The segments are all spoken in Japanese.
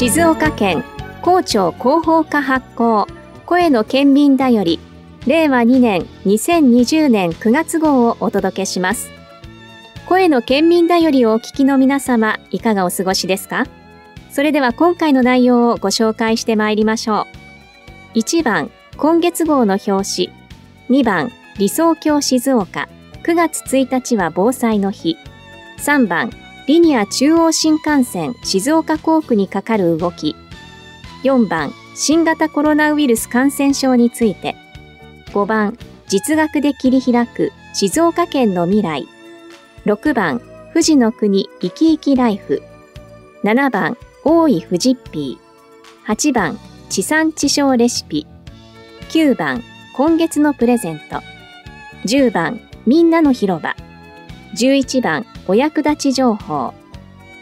静岡県高庁広報課発行声の県民だより令和2年2020年9月号をお届けします声の県民だよりをお聞きの皆様いかがお過ごしですかそれでは今回の内容をご紹介してまいりましょう1番今月号の表紙2番理想郷静岡9月1日は防災の日3番リニア中央新幹線静岡工区にかかる動き。4番、新型コロナウイルス感染症について。5番、実学で切り開く静岡県の未来。6番、富士の国生き生きライフ。7番、大井富士ピー。8番、地産地消レシピ。9番、今月のプレゼント。10番、みんなの広場。11番、お役立ち情報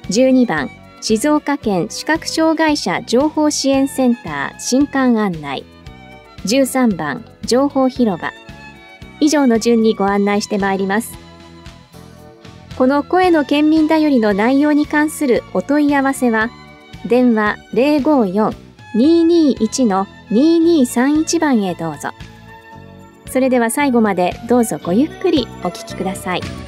12番静岡県視覚障害者情報支援センター新館案内13番情報広場以上の順にご案内してまいりますこの声の県民頼りの内容に関するお問い合わせは電話054-221-2231番へどうぞそれでは最後までどうぞごゆっくりお聞きください。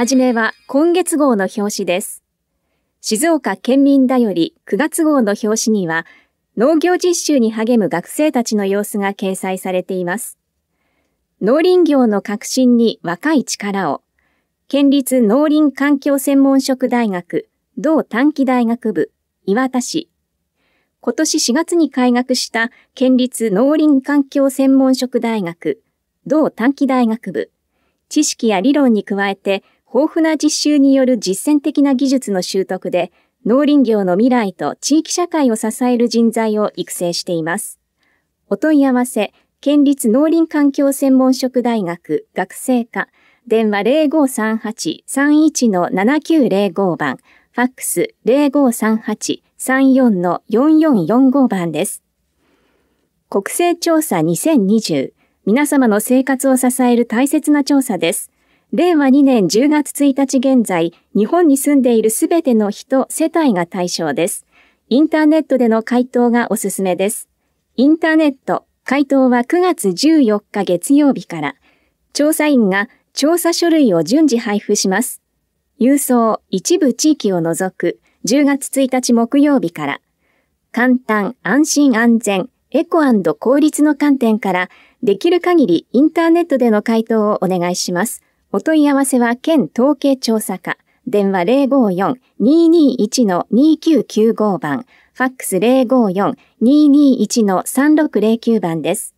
はじめは今月号の表紙です。静岡県民だより9月号の表紙には、農業実習に励む学生たちの様子が掲載されています。農林業の革新に若い力を、県立農林環境専門職大学、同短期大学部、岩田市。今年4月に開学した県立農林環境専門職大学、同短期大学部。知識や理論に加えて豊富な実習による実践的な技術の習得で、農林業の未来と地域社会を支える人材を育成しています。お問い合わせ、県立農林環境専門職大学学生課、電話0538-31-7905番、ファックス0538-34-4445番です。国勢調査2020、皆様の生活を支える大切な調査です。令和2年10月1日現在、日本に住んでいるすべての人、世帯が対象です。インターネットでの回答がおすすめです。インターネット、回答は9月14日月曜日から、調査員が調査書類を順次配布します。郵送、一部地域を除く、10月1日木曜日から、簡単、安心安全、エコ効率の観点から、できる限りインターネットでの回答をお願いします。お問い合わせは県統計調査課、電話054-221-2995番、ファックス054-221-3609番です。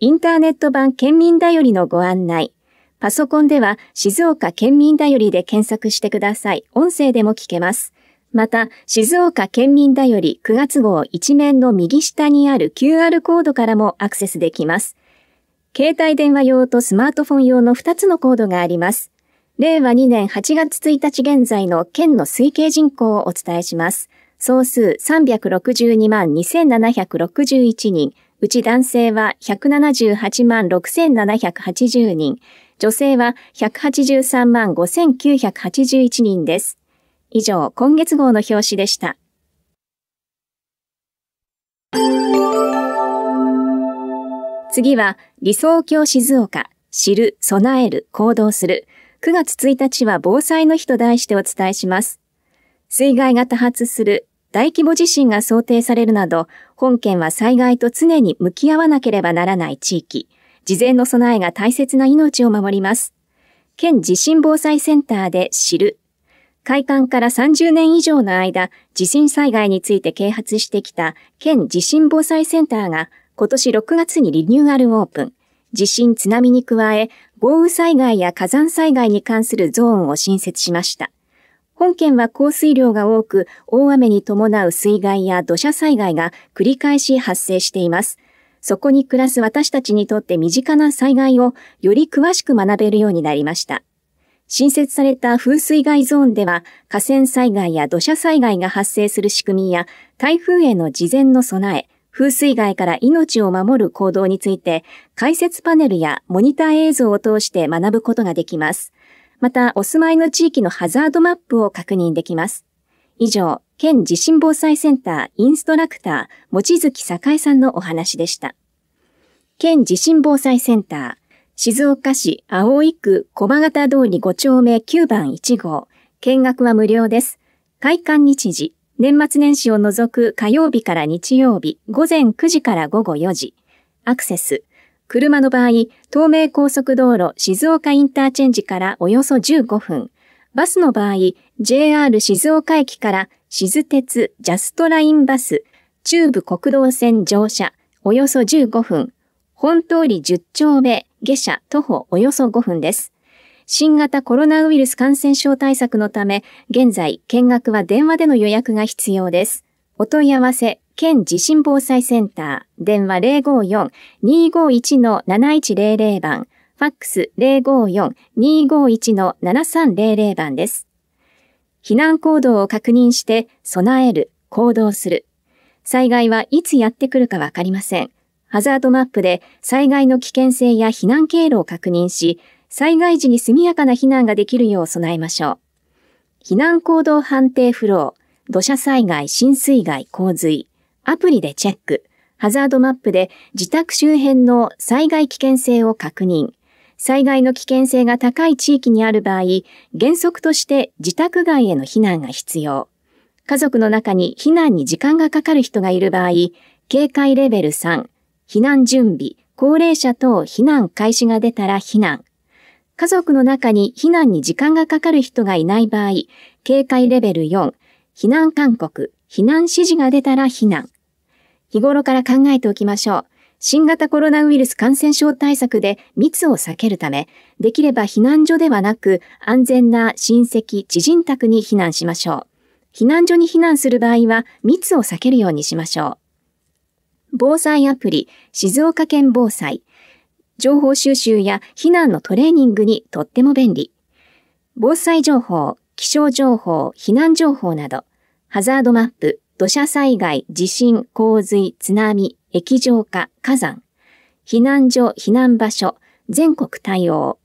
インターネット版県民だよりのご案内。パソコンでは静岡県民だよりで検索してください。音声でも聞けます。また、静岡県民だより9月号1面の右下にある QR コードからもアクセスできます。携帯電話用とスマートフォン用の2つのコードがあります。令和2年8月1日現在の県の推計人口をお伝えします。総数362万2761人、うち男性は178万6780人、女性は183万5981人です。以上、今月号の表紙でした。次は、理想郷静岡、知る、備える、行動する。9月1日は防災の日と題してお伝えします。水害が多発する大規模地震が想定されるなど、本県は災害と常に向き合わなければならない地域。事前の備えが大切な命を守ります。県地震防災センターで知る。開館から30年以上の間、地震災害について啓発してきた県地震防災センターが今年6月にリニューアルオープン。地震津波に加え、豪雨災害や火山災害に関するゾーンを新設しました。本県は降水量が多く、大雨に伴う水害や土砂災害が繰り返し発生しています。そこに暮らす私たちにとって身近な災害をより詳しく学べるようになりました。新設された風水害ゾーンでは、河川災害や土砂災害が発生する仕組みや、台風への事前の備え、風水害から命を守る行動について、解説パネルやモニター映像を通して学ぶことができます。また、お住まいの地域のハザードマップを確認できます。以上、県地震防災センターインストラクター、もちづきさんのお話でした。県地震防災センター、静岡市青井区駒形通り5丁目9番1号、見学は無料です。開館日時、年末年始を除く火曜日から日曜日午前9時から午後4時。アクセス。車の場合、東名高速道路静岡インターチェンジからおよそ15分。バスの場合、JR 静岡駅から静鉄ジャストラインバス、中部国道線乗車、およそ15分。本通り10丁目、下車徒歩およそ5分です。新型コロナウイルス感染症対策のため、現在、見学は電話での予約が必要です。お問い合わせ、県地震防災センター、電話054-251-7100番、ファックス054-251-7300番です。避難行動を確認して、備える、行動する。災害はいつやってくるかわかりません。ハザードマップで災害の危険性や避難経路を確認し、災害時に速やかな避難ができるよう備えましょう。避難行動判定フロー、土砂災害、浸水害、洪水、アプリでチェック、ハザードマップで自宅周辺の災害危険性を確認、災害の危険性が高い地域にある場合、原則として自宅外への避難が必要。家族の中に避難に時間がかかる人がいる場合、警戒レベル3、避難準備、高齢者等避難開始が出たら避難。家族の中に避難に時間がかかる人がいない場合、警戒レベル4、避難勧告、避難指示が出たら避難。日頃から考えておきましょう。新型コロナウイルス感染症対策で密を避けるため、できれば避難所ではなく、安全な親戚、知人宅に避難しましょう。避難所に避難する場合は、密を避けるようにしましょう。防災アプリ、静岡県防災、情報収集や避難のトレーニングにとっても便利。防災情報、気象情報、避難情報など、ハザードマップ、土砂災害、地震、洪水、津波、液状化、火山、避難所、避難場所、全国対応、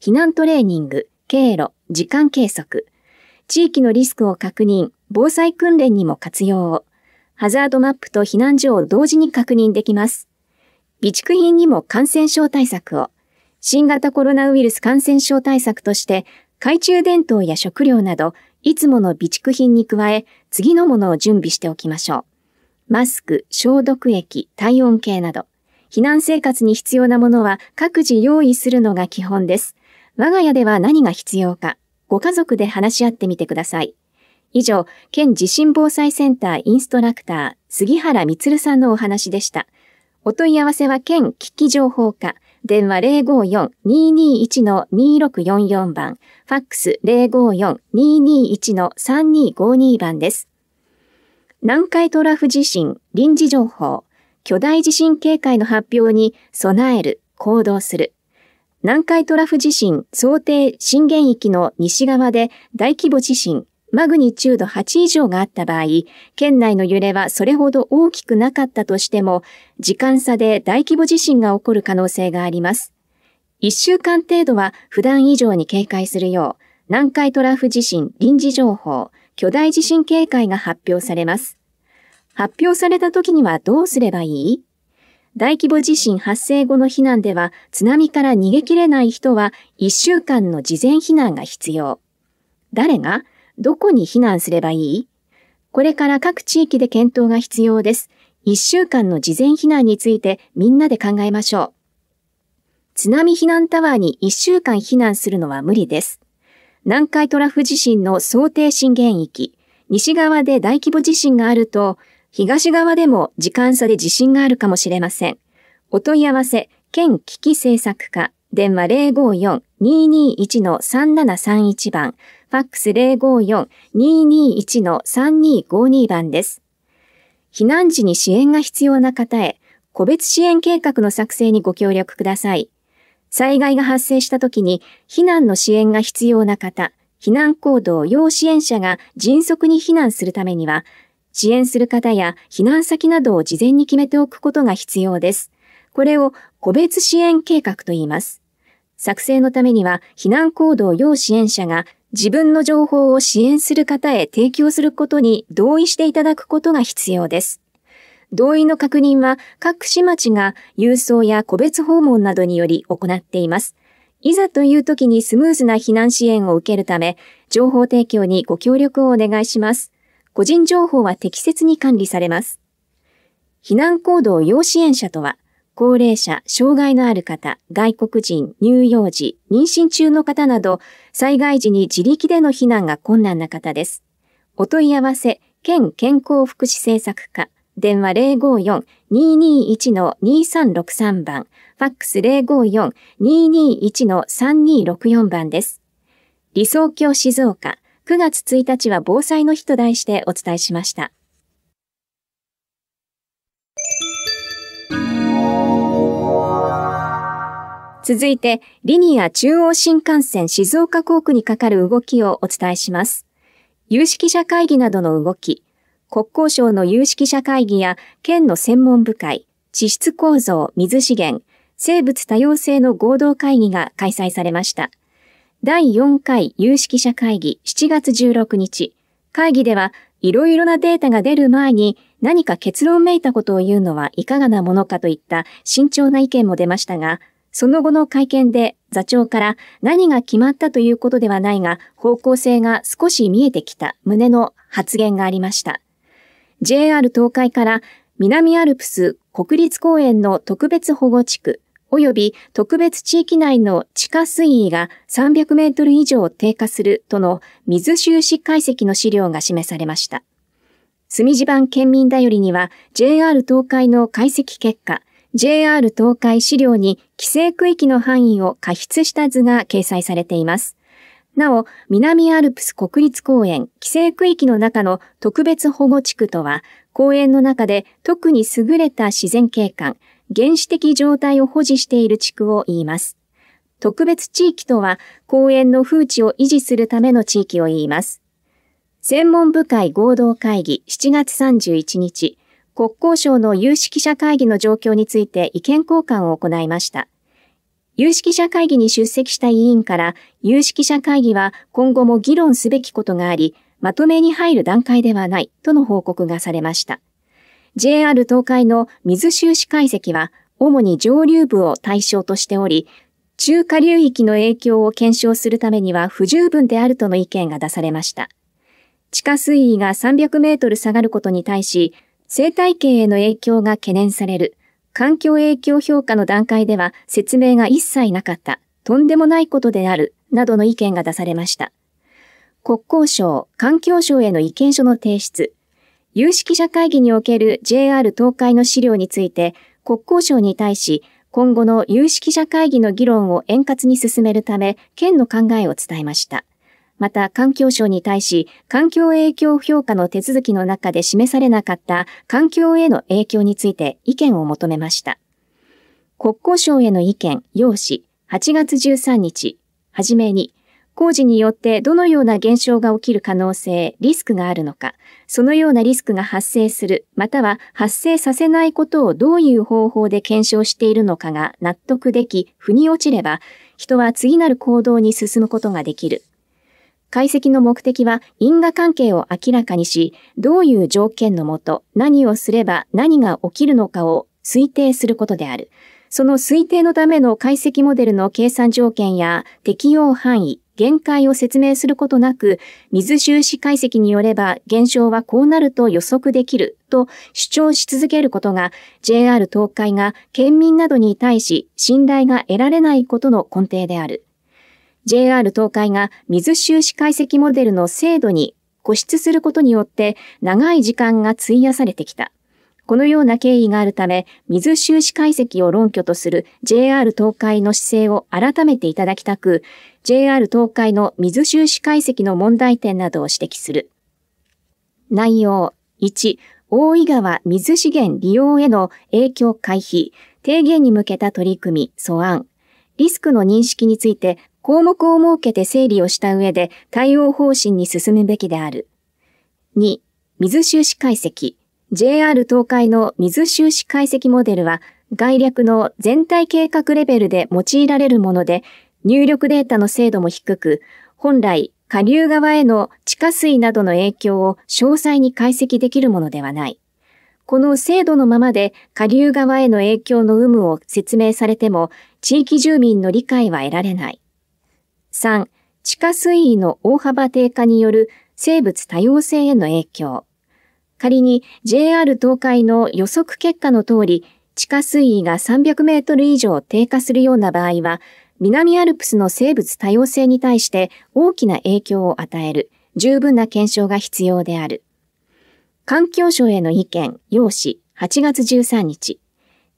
避難トレーニング、経路、時間計測、地域のリスクを確認、防災訓練にも活用。ハザードマップと避難所を同時に確認できます。備蓄品にも感染症対策を、新型コロナウイルス感染症対策として、懐中電灯や食料など、いつもの備蓄品に加え、次のものを準備しておきましょう。マスク、消毒液、体温計など、避難生活に必要なものは各自用意するのが基本です。我が家では何が必要か、ご家族で話し合ってみてください。以上、県地震防災センターインストラクター、杉原光さんのお話でした。お問い合わせは県危機情報課、電話054-221-2644番、ファックス054-221-3252番です。南海トラフ地震臨時情報、巨大地震警戒の発表に備える、行動する。南海トラフ地震想定震源域の西側で大規模地震、マグニチュード8以上があった場合、県内の揺れはそれほど大きくなかったとしても、時間差で大規模地震が起こる可能性があります。1週間程度は普段以上に警戒するよう、南海トラフ地震臨時情報、巨大地震警戒が発表されます。発表された時にはどうすればいい大規模地震発生後の避難では津波から逃げ切れない人は1週間の事前避難が必要。誰がどこに避難すればいいこれから各地域で検討が必要です。1週間の事前避難についてみんなで考えましょう。津波避難タワーに1週間避難するのは無理です。南海トラフ地震の想定震源域、西側で大規模地震があると、東側でも時間差で地震があるかもしれません。お問い合わせ、県危機政策課、電話054-221-3731番、ファックス054-221-3252番です。避難時に支援が必要な方へ、個別支援計画の作成にご協力ください。災害が発生した時に避難の支援が必要な方、避難行動要支援者が迅速に避難するためには、支援する方や避難先などを事前に決めておくことが必要です。これを個別支援計画と言います。作成のためには避難行動要支援者が自分の情報を支援する方へ提供することに同意していただくことが必要です。同意の確認は各市町が郵送や個別訪問などにより行っています。いざという時にスムーズな避難支援を受けるため、情報提供にご協力をお願いします。個人情報は適切に管理されます。避難行動要支援者とは、高齢者、障害のある方、外国人、乳幼児、妊娠中の方など、災害時に自力での避難が困難な方です。お問い合わせ、県健康福祉政策課、電話054-221-2363番、ファックス054-221-3264番です。理想郷静岡、9月1日は防災の日と題してお伝えしました。続いて、リニア中央新幹線静岡工区にかかる動きをお伝えします。有識者会議などの動き、国交省の有識者会議や県の専門部会、地質構造、水資源、生物多様性の合同会議が開催されました。第4回有識者会議7月16日、会議では、いろいろなデータが出る前に何か結論めいたことを言うのはいかがなものかといった慎重な意見も出ましたが、その後の会見で座長から何が決まったということではないが方向性が少し見えてきた旨の発言がありました。JR 東海から南アルプス国立公園の特別保護地区及び特別地域内の地下水位が300メートル以上低下するとの水収支解析の資料が示されました。墨地版県民だよりには JR 東海の解析結果、JR 東海資料に規制区域の範囲を過筆した図が掲載されています。なお、南アルプス国立公園規制区域の中の特別保護地区とは、公園の中で特に優れた自然景観、原始的状態を保持している地区を言います。特別地域とは、公園の風地を維持するための地域を言います。専門部会合同会議7月31日、国交省の有識者会議の状況について意見交換を行いました。有識者会議に出席した委員から、有識者会議は今後も議論すべきことがあり、まとめに入る段階ではないとの報告がされました。JR 東海の水収支解析は、主に上流部を対象としており、中下流域の影響を検証するためには不十分であるとの意見が出されました。地下水位が300メートル下がることに対し、生態系への影響が懸念される、環境影響評価の段階では説明が一切なかった、とんでもないことである、などの意見が出されました。国交省、環境省への意見書の提出、有識者会議における JR 東海の資料について、国交省に対し、今後の有識者会議の議論を円滑に進めるため、県の考えを伝えました。また環境省に対し、環境影響評価の手続きの中で示されなかった環境への影響について意見を求めました。国交省への意見、要旨、8月13日、はじめに、工事によってどのような現象が起きる可能性、リスクがあるのか、そのようなリスクが発生する、または発生させないことをどういう方法で検証しているのかが納得でき、腑に落ちれば、人は次なる行動に進むことができる。解析の目的は因果関係を明らかにし、どういう条件のもと、何をすれば何が起きるのかを推定することである。その推定のための解析モデルの計算条件や適用範囲、限界を説明することなく、水収支解析によれば現象はこうなると予測できると主張し続けることが JR 東海が県民などに対し信頼が得られないことの根底である。JR 東海が水収支解析モデルの精度に固執することによって長い時間が費やされてきた。このような経緯があるため、水収支解析を論拠とする JR 東海の姿勢を改めていただきたく、JR 東海の水収支解析の問題点などを指摘する。内容1、大井川水資源利用への影響回避、提言に向けた取り組み、素案、リスクの認識について項目を設けて整理をした上で対応方針に進むべきである。2、水収支解析。JR 東海の水収支解析モデルは、概略の全体計画レベルで用いられるもので、入力データの精度も低く、本来、下流側への地下水などの影響を詳細に解析できるものではない。この制度のままで下流側への影響の有無を説明されても、地域住民の理解は得られない。3、地下水位の大幅低下による生物多様性への影響。仮に JR 東海の予測結果の通り、地下水位が300メートル以上低下するような場合は、南アルプスの生物多様性に対して大きな影響を与える十分な検証が必要である。環境省への意見、要旨8月13日。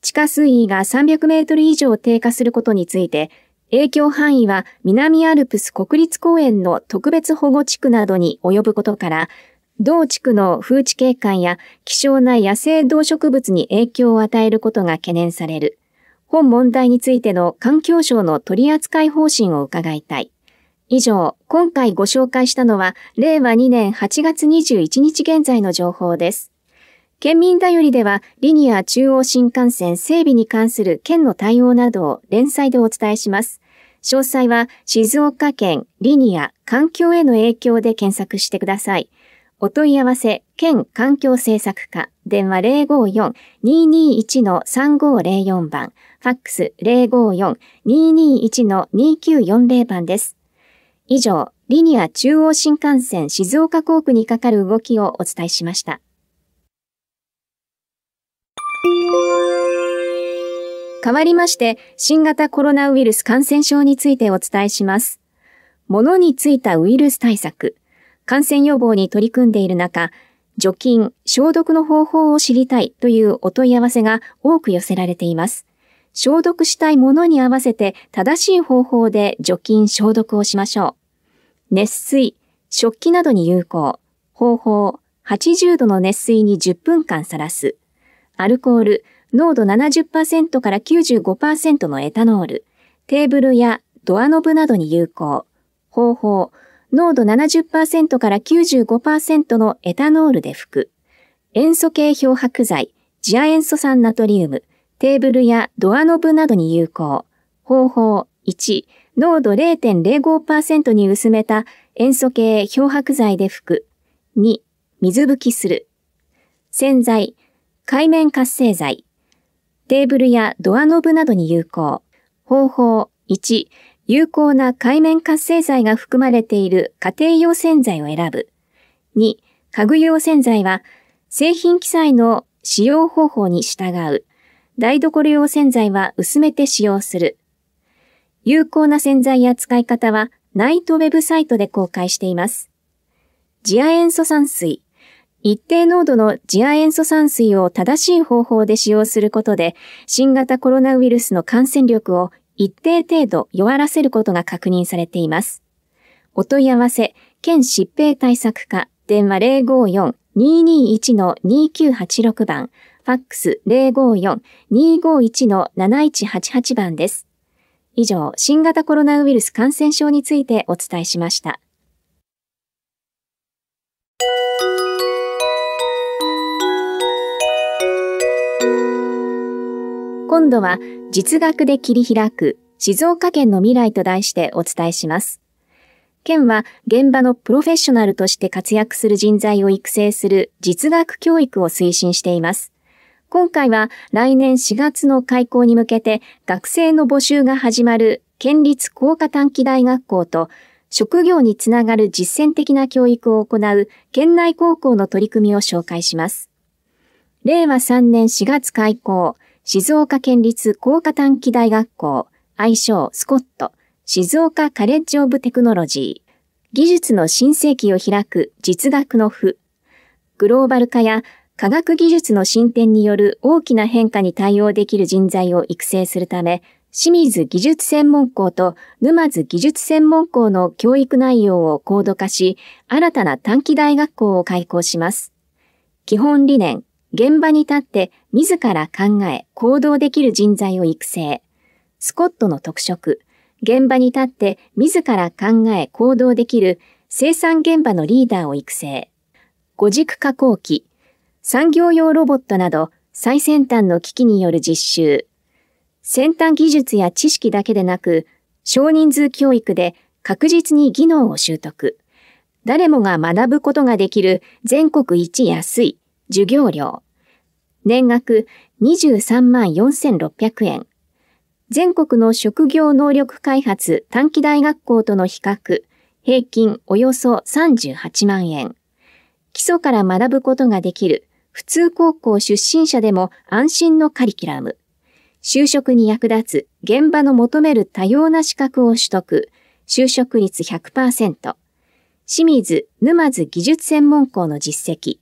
地下水位が300メートル以上低下することについて、影響範囲は南アルプス国立公園の特別保護地区などに及ぶことから、同地区の風地景観や希少な野生動植物に影響を与えることが懸念される。本問題についての環境省の取り扱い方針を伺いたい。以上、今回ご紹介したのは令和2年8月21日現在の情報です。県民だよりでは、リニア中央新幹線整備に関する県の対応などを連載でお伝えします。詳細は、静岡県リニア環境への影響で検索してください。お問い合わせ、県環境政策課、電話054-221-3504番、ファックス054-221-2940番です。以上、リニア中央新幹線静岡工区にかかる動きをお伝えしました。変わりまして、新型コロナウイルス感染症についてお伝えします。物についたウイルス対策、感染予防に取り組んでいる中、除菌、消毒の方法を知りたいというお問い合わせが多く寄せられています。消毒したいものに合わせて正しい方法で除菌、消毒をしましょう。熱水、食器などに有効。方法、80度の熱水に10分間さらす。アルコール、濃度70%から95%のエタノール、テーブルやドアノブなどに有効。方法、濃度70%から95%のエタノールで拭く。塩素系漂白剤、次亜塩素酸ナトリウム、テーブルやドアノブなどに有効。方法1、濃度0.05%に薄めた塩素系漂白剤で拭く。2、水拭きする。洗剤、海面活性剤。テーブルやドアノブなどに有効。方法1、有効な海面活性剤が含まれている家庭用洗剤を選ぶ。2、家具用洗剤は製品記載の使用方法に従う。台所用洗剤は薄めて使用する。有効な洗剤や使い方はナイトウェブサイトで公開しています。次亜塩素酸水。一定濃度の次亜塩素酸水を正しい方法で使用することで、新型コロナウイルスの感染力を一定程度弱らせることが確認されています。お問い合わせ、県疾病対策課、電話054-221-2986番、ファックス054-251-7188番です。以上、新型コロナウイルス感染症についてお伝えしました。今度は実学で切り開く静岡県の未来と題してお伝えします。県は現場のプロフェッショナルとして活躍する人材を育成する実学教育を推進しています。今回は来年4月の開校に向けて学生の募集が始まる県立工科短期大学校と職業につながる実践的な教育を行う県内高校の取り組みを紹介します。令和3年4月開校、静岡県立工科短期大学校、愛称スコット、静岡カレッジオブテクノロジー、技術の新世紀を開く実学の府、グローバル化や科学技術の進展による大きな変化に対応できる人材を育成するため、清水技術専門校と沼津技術専門校の教育内容を高度化し、新たな短期大学校を開校します。基本理念、現場に立って自ら考え行動できる人材を育成。スコットの特色。現場に立って自ら考え行動できる生産現場のリーダーを育成。五軸加工機。産業用ロボットなど最先端の機器による実習。先端技術や知識だけでなく、少人数教育で確実に技能を習得。誰もが学ぶことができる全国一安い授業料。年額23万4600円。全国の職業能力開発短期大学校との比較、平均およそ38万円。基礎から学ぶことができる普通高校出身者でも安心のカリキュラム。就職に役立つ現場の求める多様な資格を取得。就職率100%。清水沼津技術専門校の実績。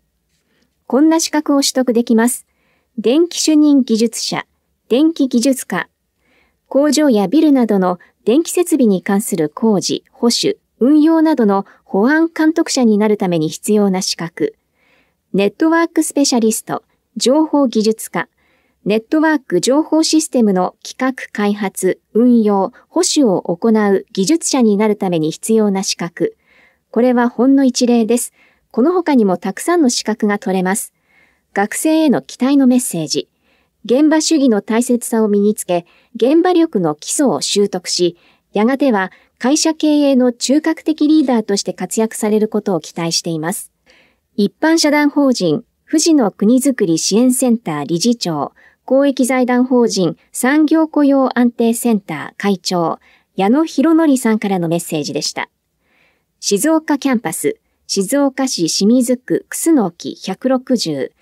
こんな資格を取得できます。電気主任技術者、電気技術家、工場やビルなどの電気設備に関する工事、保守、運用などの保安監督者になるために必要な資格、ネットワークスペシャリスト、情報技術家、ネットワーク情報システムの企画開発、運用、保守を行う技術者になるために必要な資格。これはほんの一例です。この他にもたくさんの資格が取れます。学生への期待のメッセージ、現場主義の大切さを身につけ、現場力の基礎を習得し、やがては会社経営の中核的リーダーとして活躍されることを期待しています。一般社団法人、富士の国づくり支援センター理事長、公益財団法人産業雇用安定センター会長、矢野博則さんからのメッセージでした。静岡キャンパス、静岡市清水区楠木160、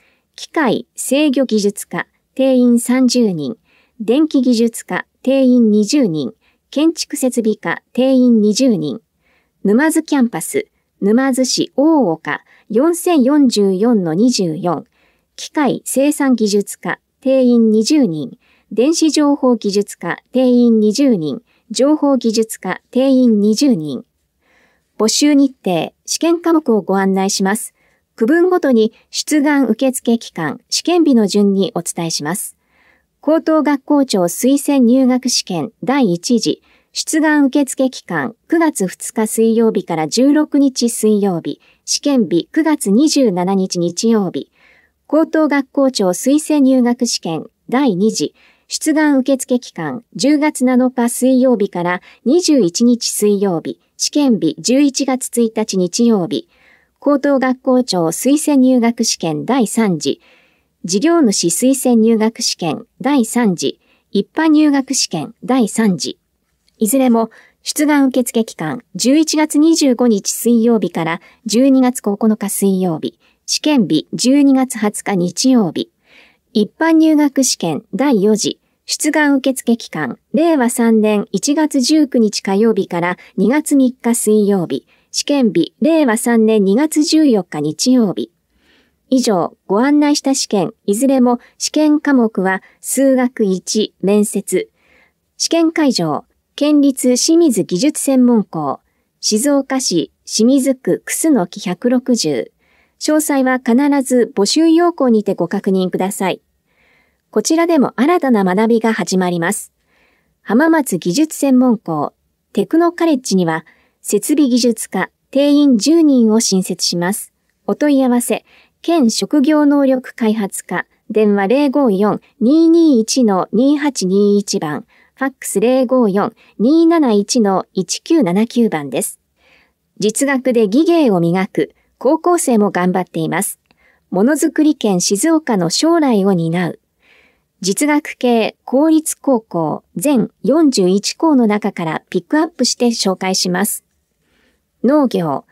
機械制御技術科定員30人、電気技術科定員20人、建築設備科定員20人、沼津キャンパス、沼津市大岡4044-24、機械生産技術科定員20人、電子情報技術科定員20人、情報技術科定員20人。募集日程、試験科目をご案内します。区分ごとに出願受付期間、試験日の順にお伝えします。高等学校庁推薦入学試験第1次、出願受付期間9月2日水曜日から16日水曜日、試験日9月27日日曜日、高等学校庁推薦入学試験第2次、出願受付期間10月7日水曜日から21日水曜日、試験日11月1日日曜日、高等学校長推薦入学試験第3次、事業主推薦入学試験第3次、一般入学試験第3次。いずれも出願受付期間11月25日水曜日から12月9日水曜日、試験日12月20日日曜日。一般入学試験第4次、出願受付期間令和3年1月19日火曜日から2月3日水曜日、試験日、令和3年2月14日日曜日。以上、ご案内した試験、いずれも試験科目は、数学1、面接。試験会場、県立清水技術専門校、静岡市清水区楠のき160。詳細は必ず募集要項にてご確認ください。こちらでも新たな学びが始まります。浜松技術専門校、テクノカレッジには、設備技術課定員10人を新設します。お問い合わせ、県職業能力開発課電話054-221-2821番、ファックス054-271-1979番です。実学で技芸を磨く高校生も頑張っています。ものづくり県静岡の将来を担う。実学系公立高校全41校の中からピックアップして紹介します。農業、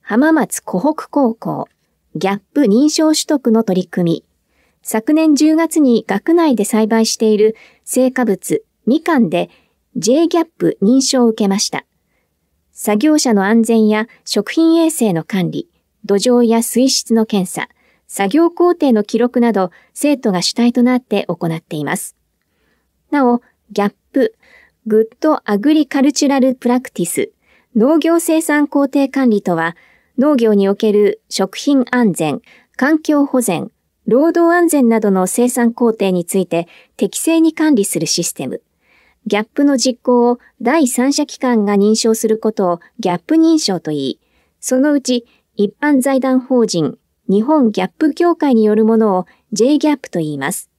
浜松湖北高校、ギャップ認証取得の取り組み、昨年10月に学内で栽培している成果物、みかんで J ギャップ認証を受けました。作業者の安全や食品衛生の管理、土壌や水質の検査、作業工程の記録など生徒が主体となって行っています。なお、ギャップ、グッドアグリカルチュラルプラクティス農業生産工程管理とは、農業における食品安全、環境保全、労働安全などの生産工程について適正に管理するシステム。ギャップの実行を第三者機関が認証することをギャップ認証と言い、そのうち一般財団法人日本ギャップ協会によるものを JGAP と言います。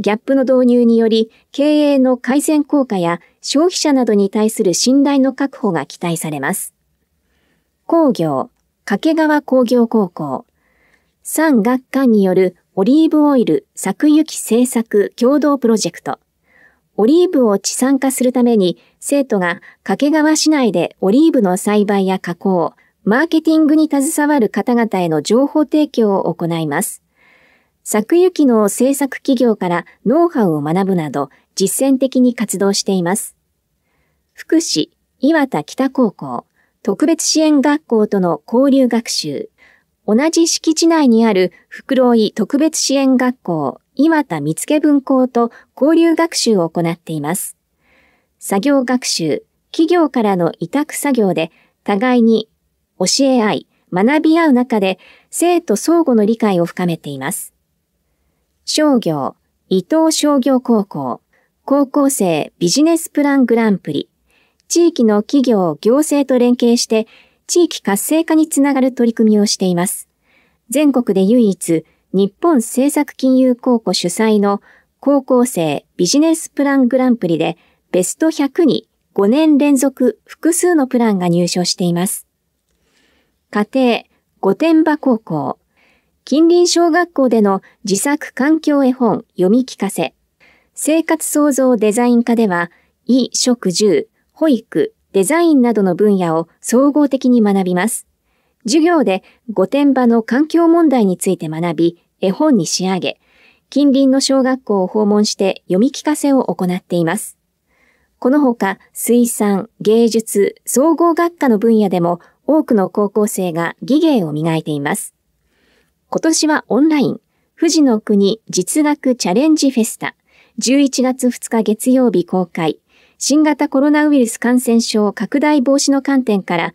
ギャップの導入により、経営の改善効果や消費者などに対する信頼の確保が期待されます。工業、掛川工業高校、産学官によるオリーブオイル作油機政策共同プロジェクト、オリーブを地産化するために、生徒が掛川市内でオリーブの栽培や加工、マーケティングに携わる方々への情報提供を行います。作雪の制作企業からノウハウを学ぶなど実践的に活動しています。福祉、岩田北高校、特別支援学校との交流学習、同じ敷地内にある袋井特別支援学校、岩田見附分校と交流学習を行っています。作業学習、企業からの委託作業で互いに教え合い、学び合う中で生徒相互の理解を深めています。商業、伊藤商業高校、高校生ビジネスプラングランプリ、地域の企業、行政と連携して、地域活性化につながる取り組みをしています。全国で唯一、日本政策金融公庫主催の高校生ビジネスプラングランプリで、ベスト100に5年連続複数のプランが入賞しています。家庭、御殿場高校、近隣小学校での自作環境絵本読み聞かせ、生活創造デザイン科では、衣食住、保育、デザインなどの分野を総合的に学びます。授業で御殿場の環境問題について学び、絵本に仕上げ、近隣の小学校を訪問して読み聞かせを行っています。このほか、水産、芸術、総合学科の分野でも多くの高校生が技芸を磨いています。今年はオンライン、富士の国実学チャレンジフェスタ、11月2日月曜日公開、新型コロナウイルス感染症拡大防止の観点から、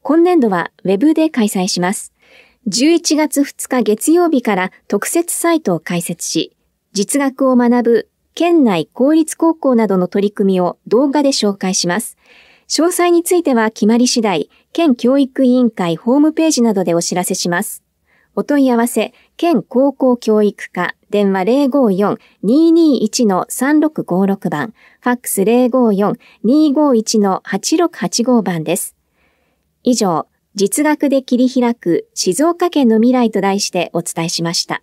今年度は Web で開催します。11月2日月曜日から特設サイトを開設し、実学を学ぶ県内公立高校などの取り組みを動画で紹介します。詳細については決まり次第、県教育委員会ホームページなどでお知らせします。お問い合わせ、県高校教育課、電話054-221-3656番、ファックス054-251-8685番です。以上、実学で切り開く静岡県の未来と題してお伝えしました。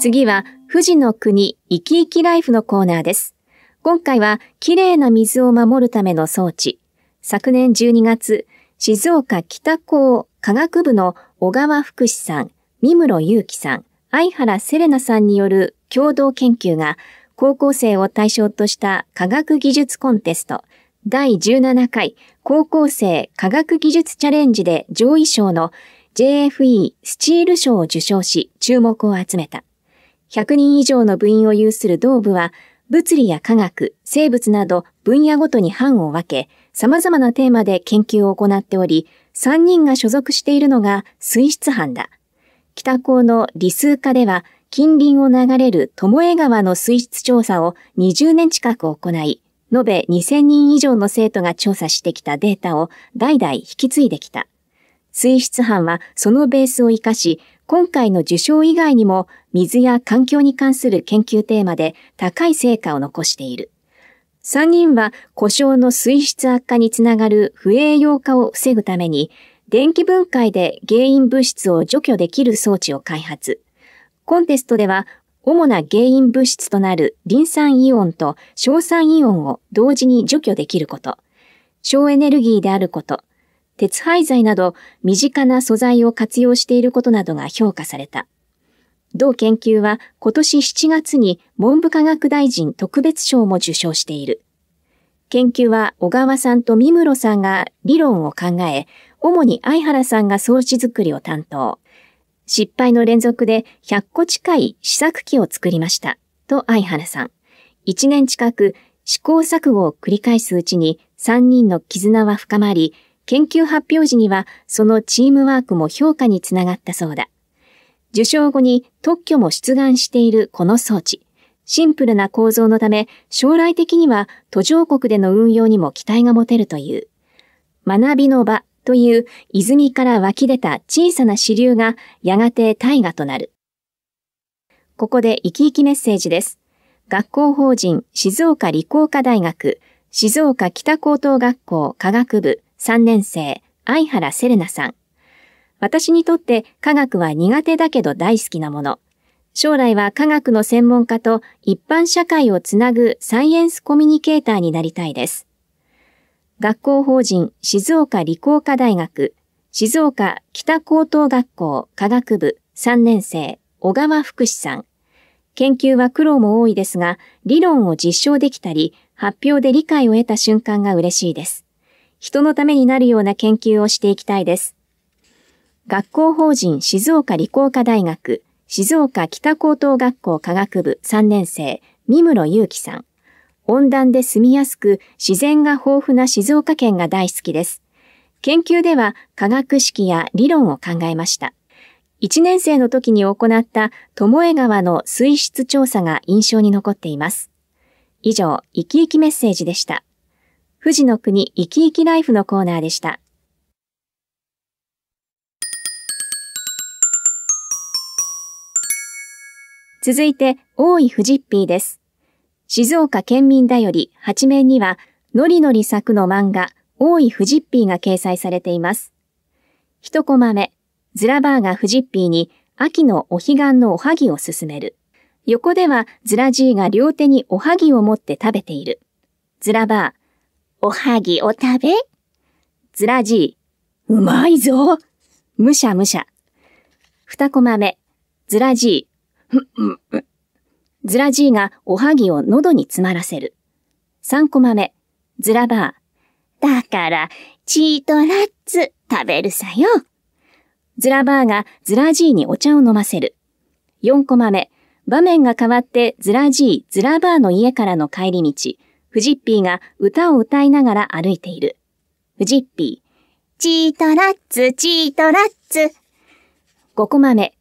次は、富士の国生き生きライフのコーナーです。今回はきれいな水を守るための装置。昨年12月、静岡北高科学部の小川福士さん、三室祐樹さん、相原セレナさんによる共同研究が高校生を対象とした科学技術コンテスト第17回高校生科学技術チャレンジで上位賞の JFE スチール賞を受賞し注目を集めた。100人以上の部員を有する同部は物理や科学、生物など分野ごとに班を分け、様々なテーマで研究を行っており、3人が所属しているのが水質班だ。北高の理数科では、近隣を流れる友江川の水質調査を20年近く行い、延べ2000人以上の生徒が調査してきたデータを代々引き継いできた。水質班はそのベースを活かし、今回の受賞以外にも水や環境に関する研究テーマで高い成果を残している。3人は故障の水質悪化につながる不栄養化を防ぐために、電気分解で原因物質を除去できる装置を開発。コンテストでは主な原因物質となるリン酸イオンと硝酸イオンを同時に除去できること、省エネルギーであること、鉄廃材など身近な素材を活用していることなどが評価された。同研究は今年7月に文部科学大臣特別賞も受賞している。研究は小川さんと三室さんが理論を考え、主に相原さんが装置作りを担当。失敗の連続で100個近い試作機を作りました。と相原さん。1年近く試行錯誤を繰り返すうちに3人の絆は深まり、研究発表時にはそのチームワークも評価につながったそうだ。受賞後に特許も出願しているこの装置。シンプルな構造のため、将来的には途上国での運用にも期待が持てるという。学びの場という泉から湧き出た小さな支流がやがて大河となる。ここで生き生きメッセージです。学校法人静岡理工科大学静岡北高等学校科学部3年生、相原セレナさん。私にとって科学は苦手だけど大好きなもの。将来は科学の専門家と一般社会をつなぐサイエンスコミュニケーターになりたいです。学校法人静岡理工科大学静岡北高等学校科学部3年生小川福士さん。研究は苦労も多いですが、理論を実証できたり、発表で理解を得た瞬間が嬉しいです。人のためになるような研究をしていきたいです。学校法人静岡理工科大学静岡北高等学校科学部3年生三室祐樹さん。温暖で住みやすく自然が豊富な静岡県が大好きです。研究では科学式や理論を考えました。1年生の時に行った巴川の水質調査が印象に残っています。以上、生き生きメッセージでした。富士の国生き生きライフのコーナーでした。続いて、大井富士っぴーです。静岡県民だより8面には、のりのり作の漫画、大井富士っぴーが掲載されています。一コマ目、ズラバーが富士っぴーに、秋のお彼岸のおはぎを勧める。横では、ズラじいが両手におはぎを持って食べている。ズラバー、おはぎを食べずらじい、うまいぞ。むしゃむしゃ。二コマ目、ずらじい、ずらじいがおはぎを喉に詰まらせる。三コマ目、ずらばー。だから、チートラッツ食べるさよ。ずらばーがずらじいにお茶を飲ませる。四コマ目、場面が変わってずらじい、ずらばーの家からの帰り道。フジッピーが歌を歌いながら歩いている。フジッピー。チートラッツ、チートラッツ。5コマ目。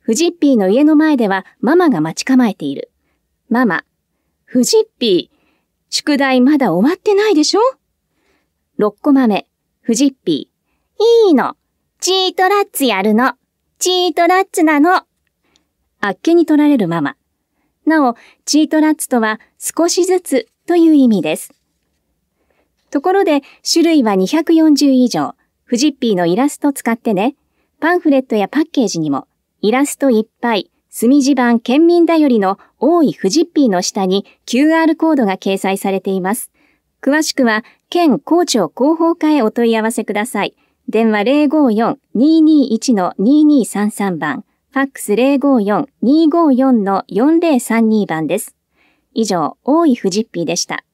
フジッピーの家の前ではママが待ち構えている。ママ。フジッピー。宿題まだ終わってないでしょ ?6 コマ目。フジッピー。いいの。チートラッツやるの。チートラッツなの。あっけに取られるママ。なお、チートラッツとは少しずつという意味です。ところで、種類は240以上、フジッピーのイラスト使ってね、パンフレットやパッケージにも、イラストいっぱい、墨字版県民だよりの多いフジッピーの下に QR コードが掲載されています。詳しくは、県校長広報課へお問い合わせください。電話054-221-2233番、ファックス054-254-4032番です。以上、大井藤ジッピーでした。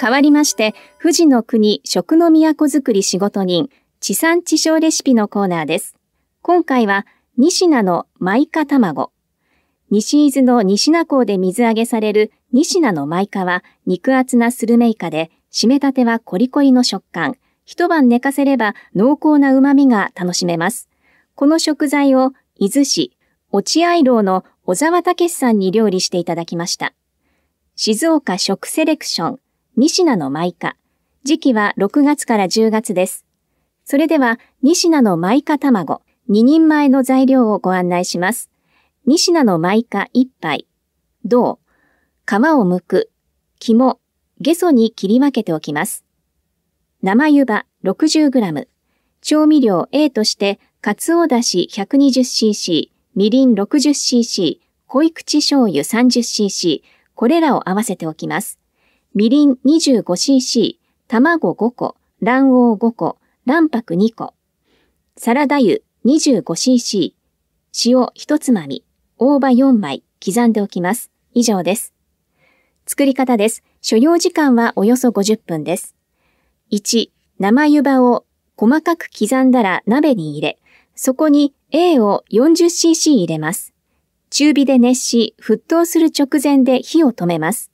変わりまして、富士の国食の都づくり仕事人、地産地消レシピのコーナーです。今回は、西名の舞花卵。西伊豆の西名港で水揚げされる西名の舞花は肉厚なスルメイカで、締めたてはコリコリの食感。一晩寝かせれば濃厚な旨味が楽しめます。この食材を伊豆市、落合楼の小沢武さんに料理していただきました。静岡食セレクション、西名の舞花。時期は6月から10月です。それでは、西名の舞花卵、2人前の材料をご案内します。西名の舞花1杯、銅、皮を剥く、肝、ゲソに切り分けておきます。生湯葉 60g、調味料 A としてかつおだし 120cc、みりん 60cc、濃い口醤油 30cc、これらを合わせておきます。みりん 25cc、卵5個、卵黄5個、卵白2個。サラダ油 25cc、塩1つまみ、大葉4枚、刻んでおきます。以上です。作り方です。所要時間はおよそ50分です。1、生湯葉を細かく刻んだら鍋に入れ、そこに A を 40cc 入れます。中火で熱し、沸騰する直前で火を止めます。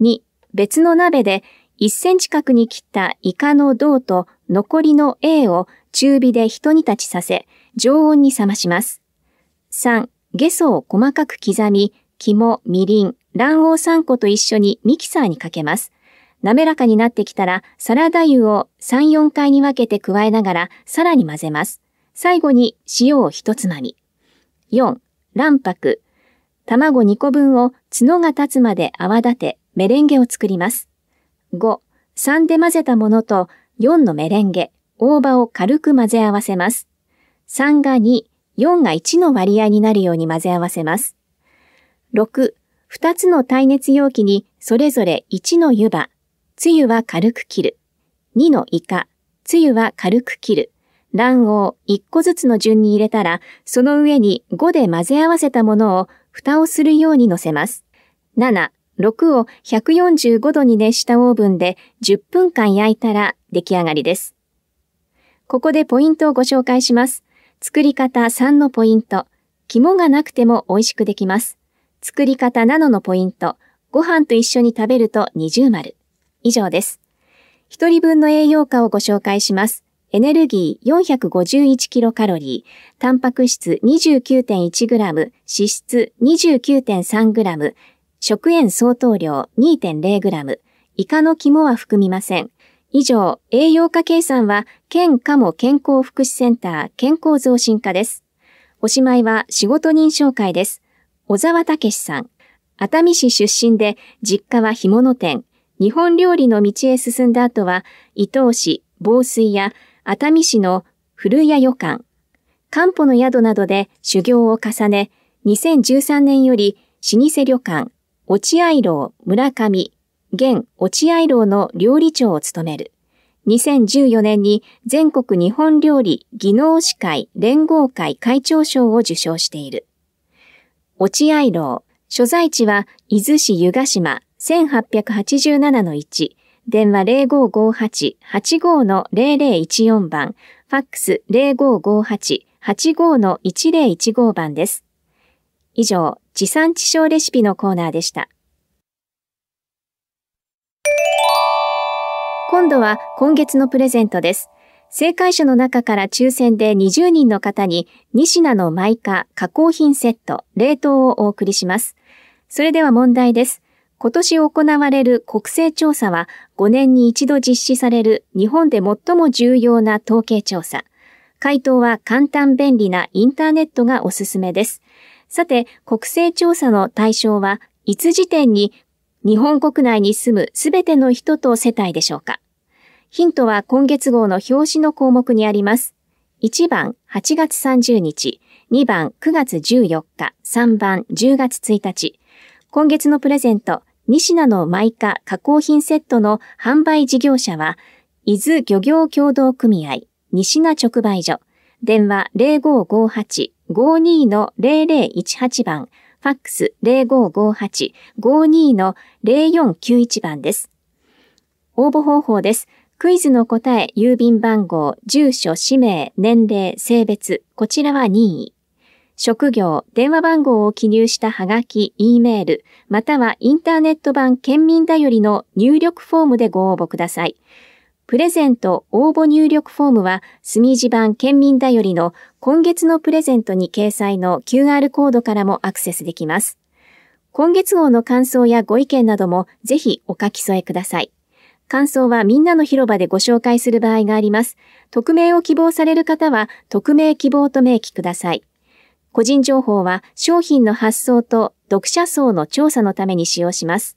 2、別の鍋で1センチ角に切ったイカの銅と残りの A を中火でひと煮立ちさせ、常温に冷まします。3、ゲソを細かく刻み、肝、みりん、卵黄3個と一緒にミキサーにかけます。滑らかになってきたら、サラダ油を3、4回に分けて加えながら、さらに混ぜます。最後に塩を一つまみ。4、卵白。卵2個分を角が立つまで泡立て、メレンゲを作ります。5、3で混ぜたものと4のメレンゲ、大葉を軽く混ぜ合わせます。3が2、4が1の割合になるように混ぜ合わせます。6、2つの耐熱容器にそれぞれ1の湯葉、つゆは軽く切る。2のイカ、つゆは軽く切る。卵黄1個ずつの順に入れたら、その上に5で混ぜ合わせたものを蓋をするように乗せます。7、6を145度に熱したオーブンで10分間焼いたら出来上がりです。ここでポイントをご紹介します。作り方3のポイント。肝がなくても美味しくできます。作り方7のポイント。ご飯と一緒に食べると20丸。以上です。一人分の栄養価をご紹介します。エネルギー451キロカロリー、タンパク質29.1グラム、脂質29.3グラム、食塩相当量2.0グラム、イカの肝は含みません。以上、栄養価計算は、県かも健康福祉センター健康増進課です。おしまいは仕事人紹介です。小沢武さん。熱海市出身で、実家は干物店。日本料理の道へ進んだ後は、伊東市、防水や熱海市の古屋旅館、漢方の宿などで修行を重ね、2013年より老舗旅館、落合楼村上、現落合楼の料理長を務める。2014年に全国日本料理技能士会連合会会長賞を受賞している。落合楼、所在地は伊豆市湯ヶ島1887の1、電話0558-85-0014番、ファックス0558-85-1015番です。以上、地産地消レシピのコーナーでした。今度は今月のプレゼントです。正解者の中から抽選で20人の方に、西名のマイカ加工品セット、冷凍をお送りします。それでは問題です。今年行われる国勢調査は5年に一度実施される日本で最も重要な統計調査。回答は簡単便利なインターネットがおすすめです。さて、国勢調査の対象はいつ時点に日本国内に住むすべての人と世帯でしょうかヒントは今月号の表紙の項目にあります。1番8月30日、2番9月14日、3番10月1日。今月のプレゼント、西名のマイカ加工品セットの販売事業者は、伊豆漁業協同組合、西名直売所、電話0558-52-0018番、ファックス0558-52-0491番です。応募方法です。クイズの答え、郵便番号、住所、氏名、年齢、性別、こちらは任意。職業、電話番号を記入したはがき、E メール、またはインターネット版県民だよりの入力フォームでご応募ください。プレゼント応募入力フォームは、墨字版県民だよりの今月のプレゼントに掲載の QR コードからもアクセスできます。今月号の感想やご意見などもぜひお書き添えください。感想はみんなの広場でご紹介する場合があります。匿名を希望される方は、匿名希望と明記ください。個人情報は商品の発送と読者層の調査のために使用します。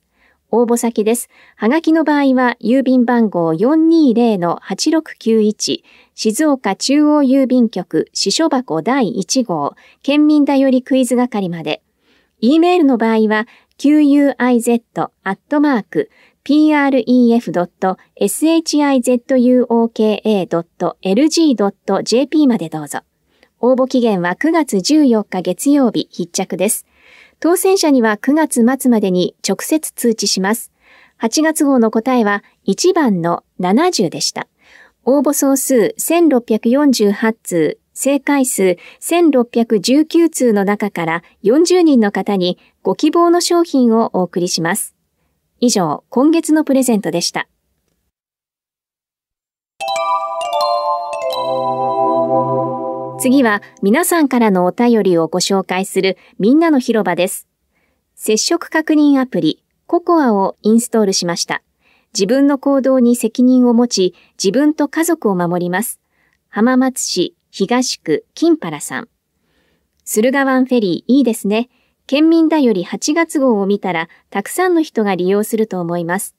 応募先です。はがきの場合は、郵便番号420-8691、静岡中央郵便局支所箱第1号、県民だよりクイズ係まで。e メールの場合は、quiz.pref.shizuoka.lg.jp までどうぞ。応募期限は9月14日月曜日必着です。当選者には9月末までに直接通知します。8月号の答えは1番の70でした。応募総数1648通、正解数1619通の中から40人の方にご希望の商品をお送りします。以上、今月のプレゼントでした。次は皆さんからのお便りをご紹介するみんなの広場です。接触確認アプリ、ココアをインストールしました。自分の行動に責任を持ち、自分と家族を守ります。浜松市東区金原さん。駿河湾フェリーいいですね。県民だより8月号を見たら、たくさんの人が利用すると思います。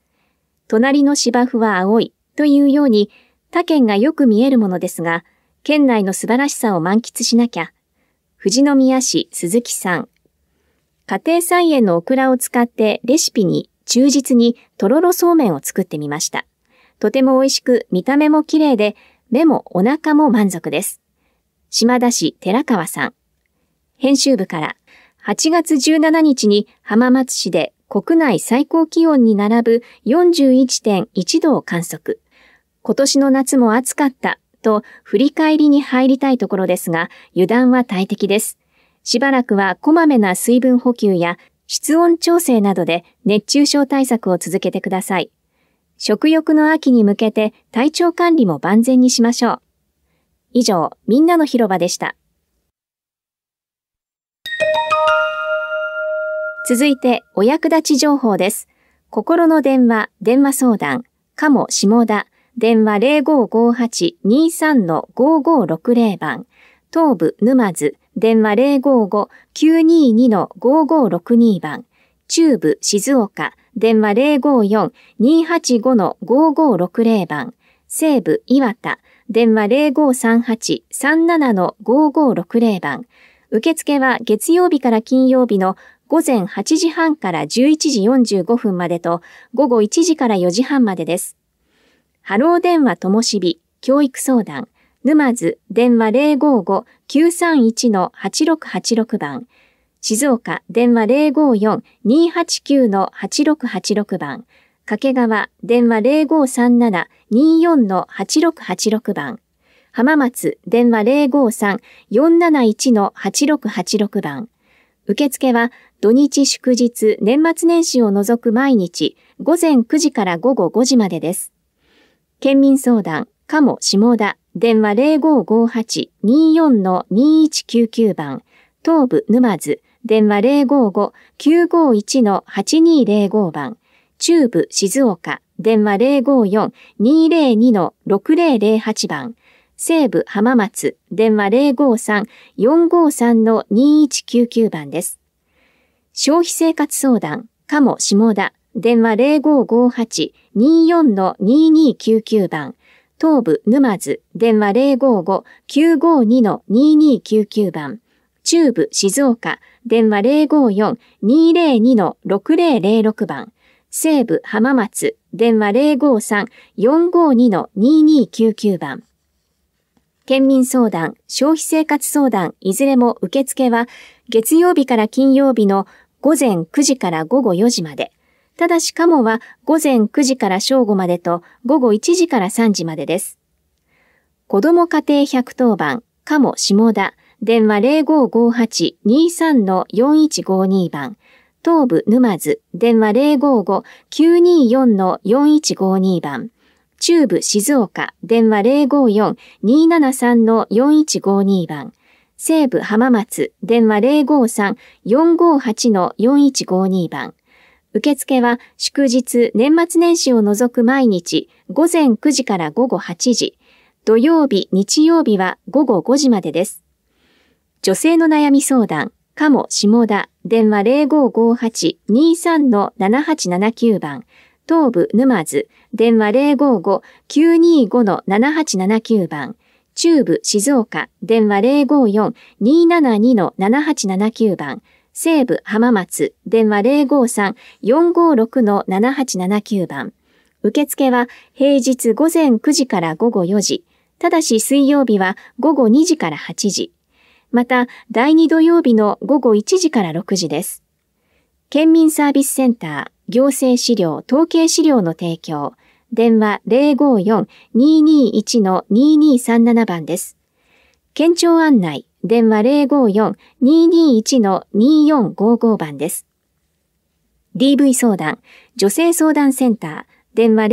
隣の芝生は青いというように、他県がよく見えるものですが、県内の素晴らしさを満喫しなきゃ。富士宮市鈴木さん。家庭菜園のオクラを使ってレシピに忠実にとろろそうめんを作ってみました。とても美味しく見た目も綺麗で、目もお腹も満足です。島田市寺川さん。編集部から8月17日に浜松市で国内最高気温に並ぶ41.1度を観測。今年の夏も暑かったと振り返りに入りたいところですが、油断は大敵です。しばらくはこまめな水分補給や室温調整などで熱中症対策を続けてください。食欲の秋に向けて体調管理も万全にしましょう。以上、みんなの広場でした。続いて、お役立ち情報です。心の電話、電話相談、かも下田、電話0558-23-5560番、東部沼津、電話055-922-5562番、中部静岡、電話054-285-5560番、西部岩田、電話0538-37-5560番、受付は月曜日から金曜日の午前8時半から11時45分までと午後1時から4時半までです。ハロー電話ともしび教育相談、沼津電話055-931-8686番、静岡電話054-289-8686番、掛川電話0537-24-8686番、浜松電話053-471-8686番、受付は土日祝日年末年始を除く毎日午前9時から午後5時までです。県民相談、かも下田、電話0558-24-2199番、東部沼津、電話055-951-8205番、中部静岡、電話054-202-6008番、西部浜松、電話053-453-2199番です。消費生活相談、かも下田、電話0558 2 1 9 9 24-2299番、東部沼津、電話055-952-2299番、中部静岡、電話054-202-6006番、西部浜松、電話053-452-2299番。県民相談、消費生活相談、いずれも受付は月曜日から金曜日の午前9時から午後4時まで。ただしカモは午前9時から正午までと午後1時から3時までです。子供家庭110番、カモ下田、電話0558-23-4152番、東部沼津、電話055-924-4152番、中部静岡、電話054-273-4152番、西部浜松、電話053-458-4152番、受付は祝日年末年始を除く毎日午前9時から午後8時、土曜日、日曜日は午後5時までです。女性の悩み相談、かも下田、電話0558-23-7879番、東部沼津、電話055-925-7879番、中部静岡、電話054-272-7879番、西部浜松電話053-456-7879番。受付は平日午前9時から午後4時、ただし水曜日は午後2時から8時、また第2土曜日の午後1時から6時です。県民サービスセンター、行政資料、統計資料の提供、電話054-221-2237番です。県庁案内、電話054-221-2455番です。DV 相談、女性相談センター、電話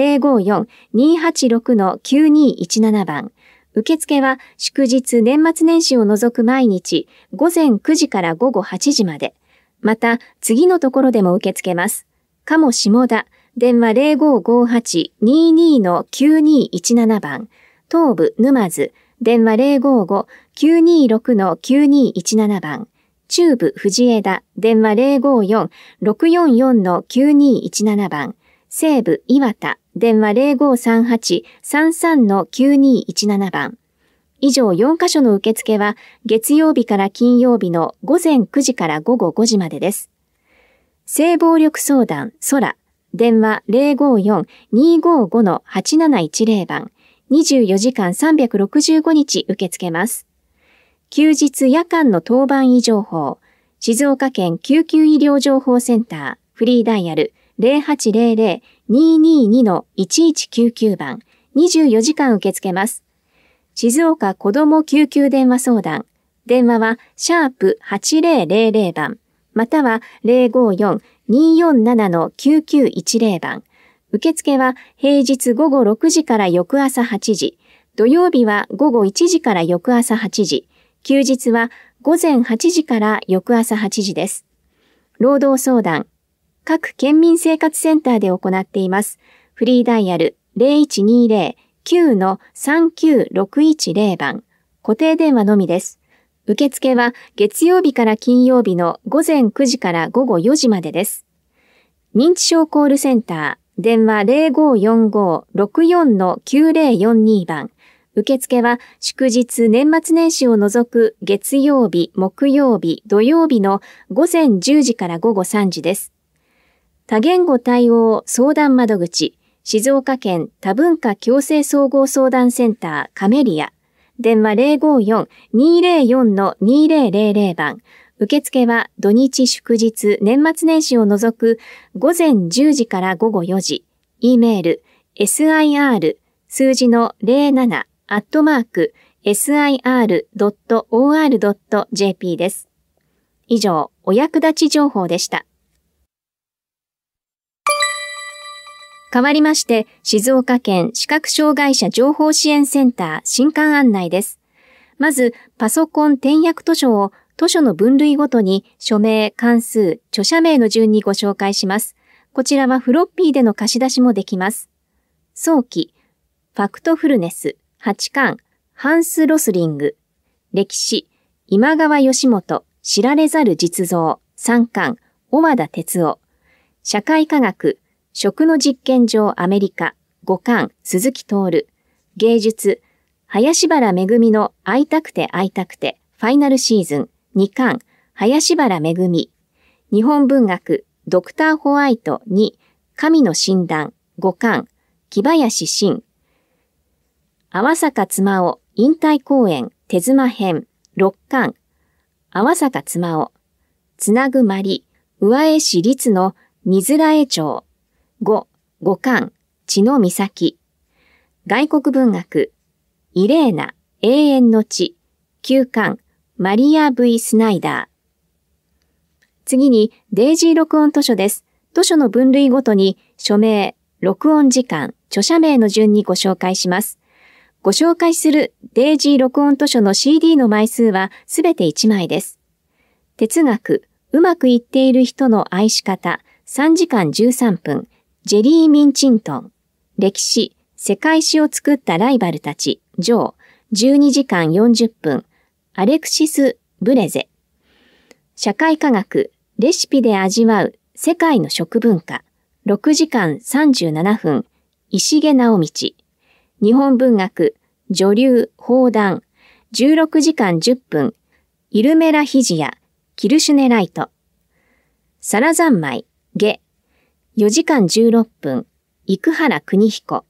054-286-9217番。受付は祝日年末年始を除く毎日午前9時から午後8時まで。また、次のところでも受け付けます。かも下田、電話0558-22-9217番。東部沼津電話055-926-9217番、中部藤枝、電話054-644-9217番、西部岩田、電話0538-33-9217番。以上4カ所の受付は月曜日から金曜日の午前9時から午後5時までです。性暴力相談、空、電話054-255-8710番、24時間365日受け付けます。休日夜間の当番医情報、静岡県救急医療情報センター、フリーダイヤル0800-222-1199番、24時間受け付けます。静岡子ども救急電話相談、電話はシャープ8000番、または054-247-9910番、受付は平日午後6時から翌朝8時、土曜日は午後1時から翌朝8時、休日は午前8時から翌朝8時です。労働相談、各県民生活センターで行っています。フリーダイヤル0120-9-39610番、固定電話のみです。受付は月曜日から金曜日の午前9時から午後4時までです。認知症コールセンター電話0545-64-9042番。受付は祝日年末年始を除く月曜日、木曜日、土曜日の午前10時から午後3時です。多言語対応相談窓口、静岡県多文化共生総合相談センターカメリア、電話054-204-2000番、受付は土日祝日年末年始を除く午前10時から午後4時、e メール sir 数字の07アットマーク sir.or.jp です。以上、お役立ち情報でした。変わりまして、静岡県視覚障害者情報支援センター新刊案内です。まず、パソコン転訳図書を図書の分類ごとに署名、関数、著者名の順にご紹介します。こちらはフロッピーでの貸し出しもできます。早期、ファクトフルネス、八巻、ハンス・ロスリング、歴史、今川義元、知られざる実像、三巻、小和田哲夫、社会科学、食の実験場アメリカ、五巻、鈴木徹、芸術、林原めぐみの会いたくて会いたくて、ファイナルシーズン、2巻、林原めぐみ、日本文学、ドクターホワイト2、神の診断、5巻、木林真、淡坂妻を引退公演、手妻編、6巻、淡坂妻を、つなぐまり、上江市立の水ら江町、五、五巻、血の岬。外国文学、イレーナ、永遠の地、九巻、マリア・ V・ スナイダー。次に、デイジー録音図書です。図書の分類ごとに、署名、録音時間、著者名の順にご紹介します。ご紹介するデイジー録音図書の CD の枚数はすべて1枚です。哲学、うまくいっている人の愛し方、3時間13分、ジェリー・ミンチントン、歴史、世界史を作ったライバルたち、ジョー、12時間40分、アレクシス・ブレゼ。社会科学、レシピで味わう世界の食文化。6時間37分、石毛直道。日本文学、女流、砲弾。16時間10分、イルメラヒジヤ、キルシュネライト。サラザンマイ、ゲ。4時間16分、生原邦彦。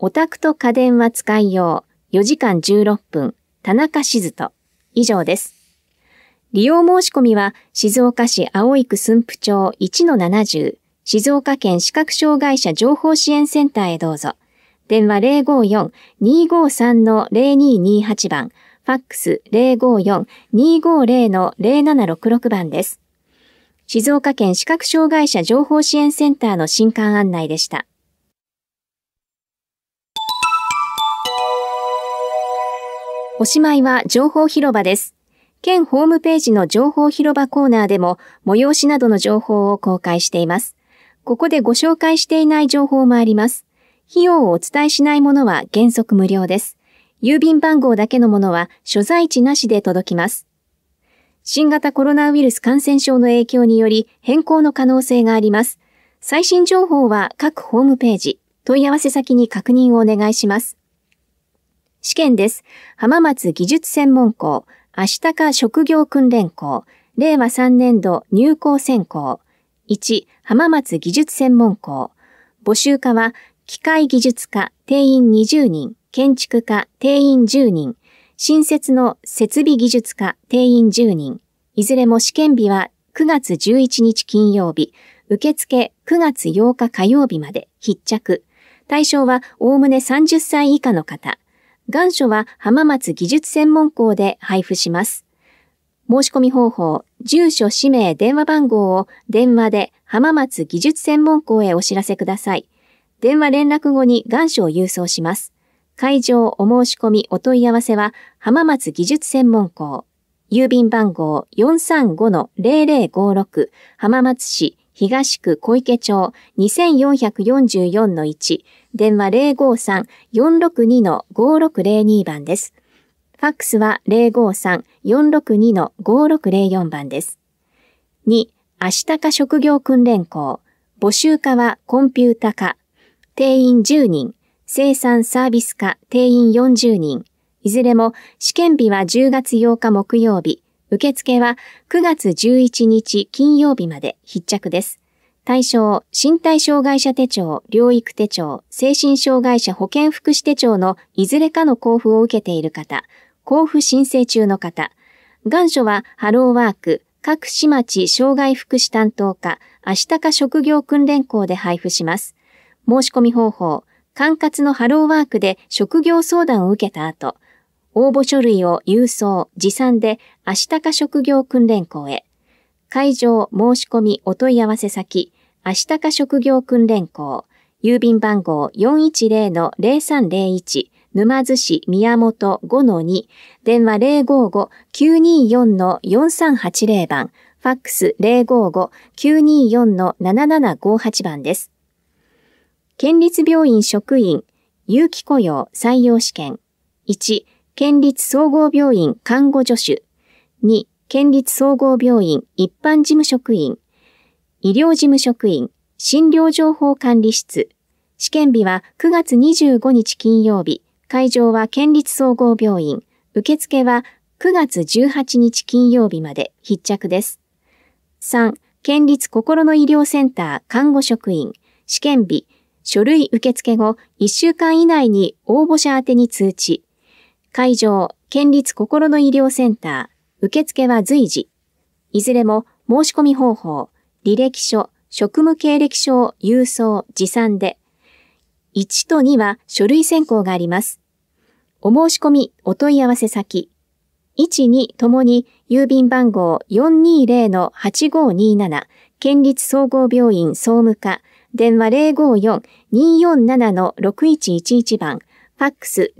オタクと家電は使いよう、4時間16分、田中静人。以上です。利用申し込みは、静岡市井区駿府町1-70、静岡県視覚障害者情報支援センターへどうぞ。電話054-253-0228番、ファックス054-250-0766番です。静岡県視覚障害者情報支援センターの新刊案内でした。おしまいは情報広場です。県ホームページの情報広場コーナーでも催しなどの情報を公開しています。ここでご紹介していない情報もあります。費用をお伝えしないものは原則無料です。郵便番号だけのものは所在地なしで届きます。新型コロナウイルス感染症の影響により変更の可能性があります。最新情報は各ホームページ、問い合わせ先に確認をお願いします。試験です。浜松技術専門校、足高職業訓練校、令和3年度入校選考。1、浜松技術専門校。募集課は、機械技術科定員20人、建築科定員10人、新設の設備技術科定員10人。いずれも試験日は9月11日金曜日、受付9月8日火曜日まで必着。対象はおおむね30歳以下の方。願書は浜松技術専門校で配布します。申し込み方法、住所、氏名、電話番号を電話で浜松技術専門校へお知らせください。電話連絡後に願書を郵送します。会場お申し込みお問い合わせは浜松技術専門校。郵便番号435-0056浜松市東区小池町2444-1、電話053-462-5602番です。ファックスは053-462-5604番です。2、明日か職業訓練校、募集課はコンピュータ化、定員10人、生産サービス課定員40人、いずれも試験日は10月8日木曜日、受付は9月11日金曜日まで必着です。対象、身体障害者手帳、療育手帳、精神障害者保健福祉手帳のいずれかの交付を受けている方、交付申請中の方、願書はハローワーク、各市町障害福祉担当課、明日か職業訓練校で配布します。申し込み方法、管轄のハローワークで職業相談を受けた後、応募書類を郵送、持参で、したか職業訓練校へ。会場、申し込み、お問い合わせ先、したか職業訓練校、郵便番号410-0301、沼津市宮本5-2、電話055-924-4380番、ファックス055-924-7758番です。県立病院職員、有期雇用採用試験。1、県立総合病院看護助手。2、県立総合病院一般事務職員。医療事務職員、診療情報管理室。試験日は9月25日金曜日。会場は県立総合病院。受付は9月18日金曜日まで必着です。3、県立心の医療センター看護職員。試験日、書類受付後1週間以内に応募者宛に通知。会場、県立心の医療センター、受付は随時。いずれも申し込み方法、履歴書、職務経歴書を郵送、持参で。1と2は書類選考があります。お申し込み、お問い合わせ先。1、2ともに郵便番号420-8527県立総合病院総務課電話054-247-6111番ファックス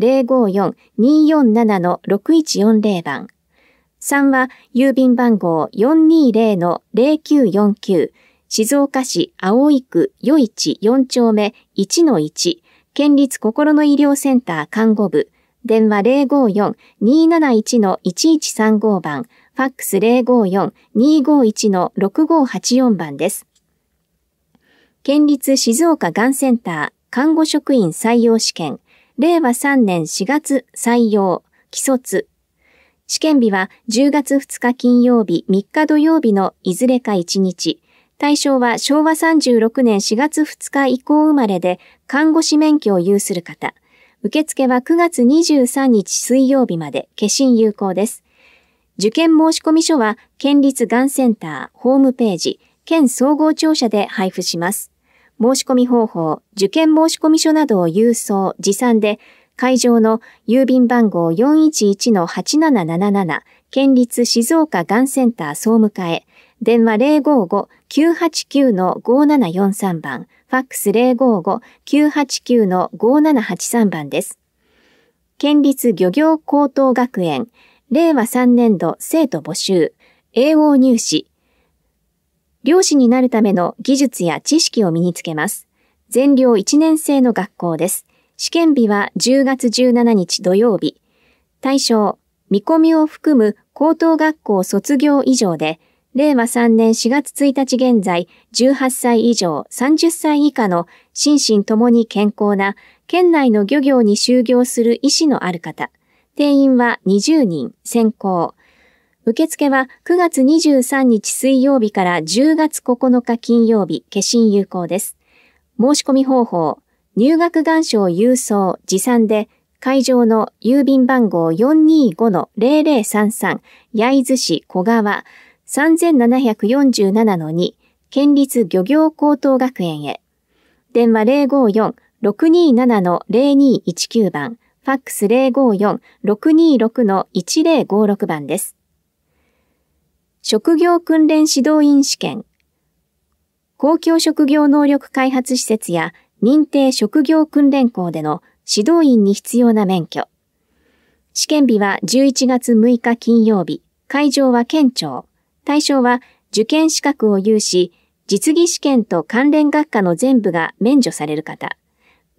054-247-6140番。3は郵便番号420-0949静岡市葵区余市4丁目1-1県立心の医療センター看護部電話054-271-1135番ファックス054-251-6584番です。県立静岡がんセンター看護職員採用試験令和3年4月採用、既卒。試験日は10月2日金曜日、3日土曜日のいずれか1日。対象は昭和36年4月2日以降生まれで、看護師免許を有する方。受付は9月23日水曜日まで、決心有効です。受験申込書は、県立がんセンター、ホームページ、県総合庁舎で配布します。申し込み方法、受験申込書などを郵送、持参で、会場の郵便番号411-8777、県立静岡がんセンター総務課へ、電話055-989-5743番、ファックス055-989-5783番です。県立漁業高等学園、令和3年度生徒募集、AO 入試、漁師になるための技術や知識を身につけます。全寮1年生の学校です。試験日は10月17日土曜日。対象、見込みを含む高等学校卒業以上で、令和3年4月1日現在、18歳以上30歳以下の心身ともに健康な、県内の漁業に就業する医師のある方。定員は20人、先行。受付は9月23日水曜日から10月9日金曜日、決心有効です。申し込み方法、入学願書を郵送、持参で、会場の郵便番号425-0033、焼津市小川、3747-2、県立漁業高等学園へ。電話054-627-0219番、ファックス054-626-1056番です。職業訓練指導員試験、公共職業能力開発施設や認定職業訓練校での指導員に必要な免許。試験日は11月6日金曜日、会場は県庁、対象は受験資格を有し、実技試験と関連学科の全部が免除される方。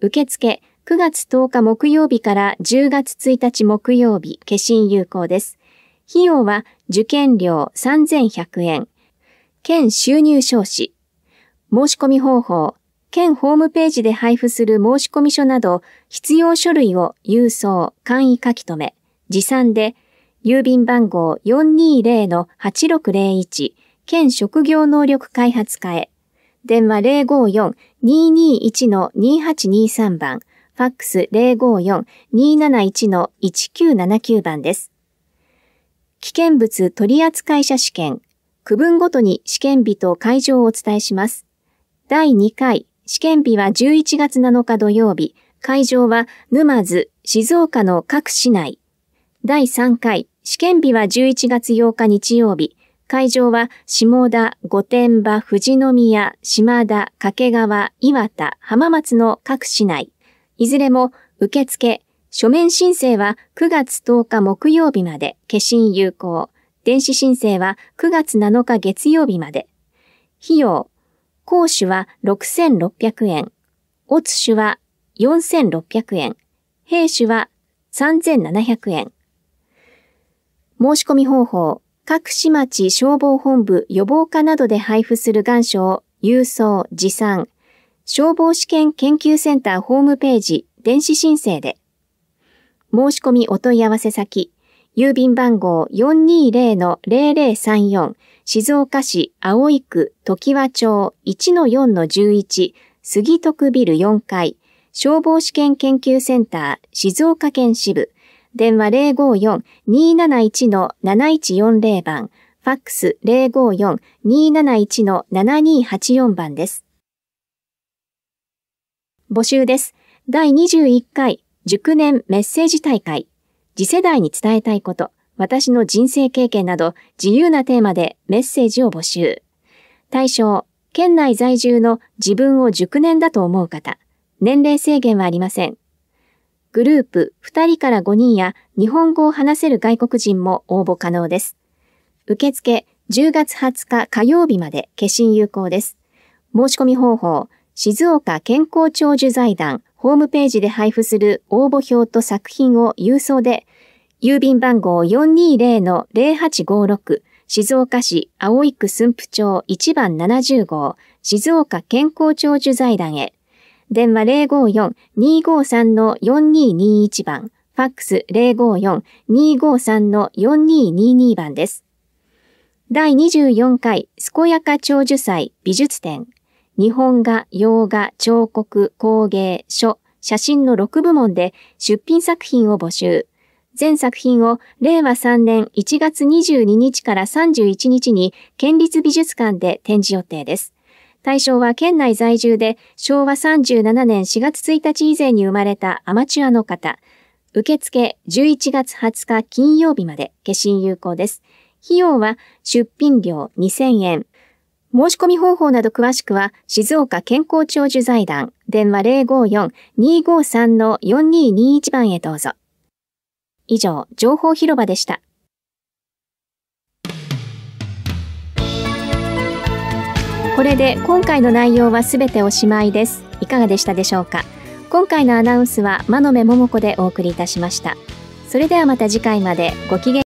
受付9月10日木曜日から10月1日木曜日、化身有効です。費用は受験料3100円、県収入証紙、申し込み方法、県ホームページで配布する申し込み書など必要書類を郵送、簡易書き留め、持参で郵便番号420-8601県職業能力開発課へ電話054-221-2823番ファックス054-271-1979番です。危険物取扱者試験、区分ごとに試験日と会場をお伝えします。第2回、試験日は11月7日土曜日、会場は沼津、静岡の各市内。第3回、試験日は11月8日日曜日、会場は下田、御殿場、富士宮、島田、掛川、岩田、浜松の各市内。いずれも受付、書面申請は9月10日木曜日まで、消印有効。電子申請は9月7日月曜日まで。費用。講師は6600円。オツ種は4600円。兵種は3700円。申し込み方法。各市町消防本部予防課などで配布する願書を郵送、持参。消防試験研究センターホームページ、電子申請で。申し込みお問い合わせ先、郵便番号420-0034、静岡市葵区時和町1-4-11、杉徳ビル4階、消防試験研究センター静岡県支部、電話054-271-7140番、ファックス054-271-7284番です。募集です。第21回熟年メッセージ大会、次世代に伝えたいこと、私の人生経験など自由なテーマでメッセージを募集。対象、県内在住の自分を熟年だと思う方、年齢制限はありません。グループ2人から5人や日本語を話せる外国人も応募可能です。受付10月20日火曜日まで決心有効です。申し込み方法、静岡健康長寿財団ホームページで配布する応募表と作品を郵送で、郵便番号420-0856、静岡市青区駿府町1番70号、静岡健康長寿財団へ。電話054-253-4221番、ファックス054-253-4222番です。第24回健やか長寿祭美術展日本画、洋画、彫刻、工芸、書、写真の6部門で出品作品を募集。全作品を令和3年1月22日から31日に県立美術館で展示予定です。対象は県内在住で昭和37年4月1日以前に生まれたアマチュアの方。受付11月20日金曜日まで化身有効です。費用は出品料2000円。申し込み方法など詳しくは、静岡健康長寿財団、電話054-253-4221番へどうぞ。以上、情報広場でした。これで今回の内容はすべておしまいです。いかがでしたでしょうか今回のアナウンスは、真野目桃子でお送りいたしました。それではまた次回までごきげん